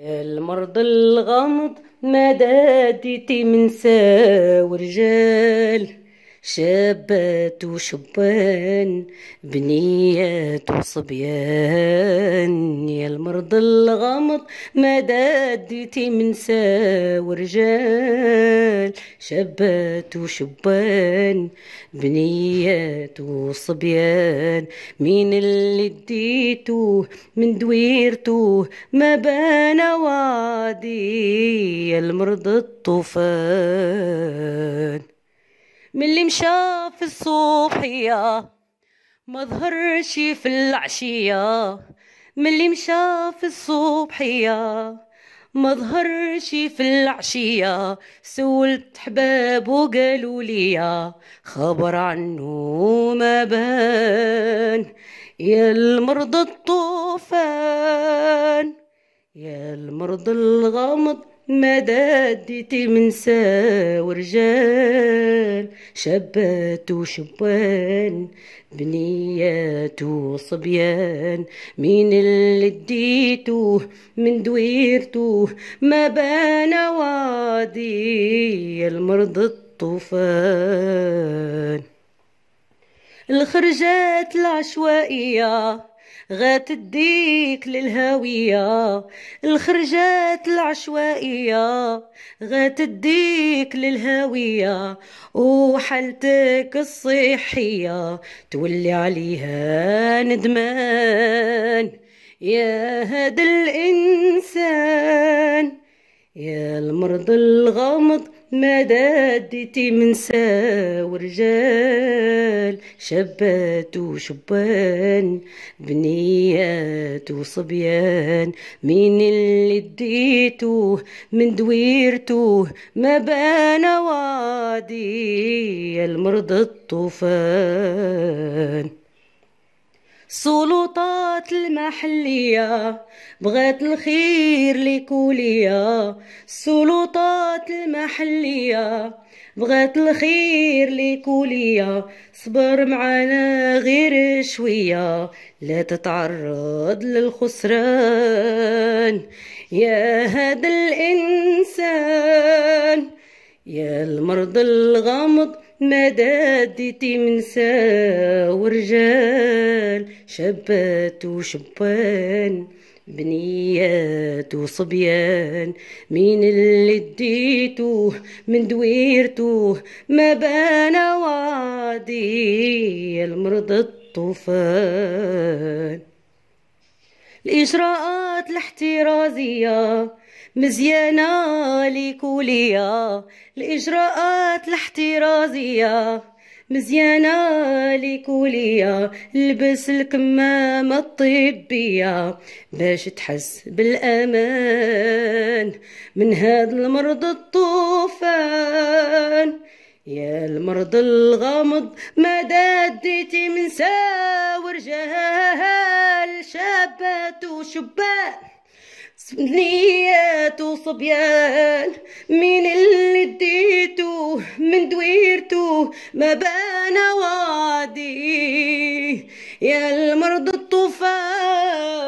المرض الغامض مدادتي من ساور رجال شابات وشبان بنيات وصبيان يا المرض الغامض ما داديتي من ورجال شابات وشبان بنيات وصبيان مين اللي ديتوه من دويرتوه ما بان وعدي يا المرض الطوفان من اللي مشى في الصبحية ما ظهرش في العشية من اللي مشى في الصبحية ما ظهرش في العشية سولت حباب وقالوا لي خبر عنه ما بان يا المرض الطوفان يا المرض الغامض ما داديتي من ساور جان شابات وشبان بنيات وصبيان مين اللي ديتو من دويرتو ما بان وادي المرض الطوفان الخرجات العشوائيه غاتديك للهوية الخرجات العشوائية غاتديك للهوية وحالتك الصحية تولي عليها ندمان يا هذا الإنسان يا المرض الغامض ما دادتي من ورجال شابات وشبان بنيات وصبيان من اللي اديتوه من دويرتوه ما بان وادي يا المرض الطوفان السلطات المحلية بغات الخير لكلية السلطات المحلية بغات الخير لكلية صبر معنا غير شوية لا تتعرض للخسران يا هذا الإنسان يا المرض الغامض مداد تمسا ورجال شابات وشبان بنيات وصبيان مين اللي ديتو من دويرتو ما بان وعدي المرض الطوفان الإجراءات الاحترازية مزيانة لكولية الإجراءات الاحترازية مزيانة لكولية لبس الكمامة الطبية باش تحس بالأمان من هاد المرض الطوفان يا المرض الغامض ما داديتي من ساور جهال شابات وشبان بنياتو صبيان من اللي اديتو من دويرتو ما بان وادي يا المرض الطوفان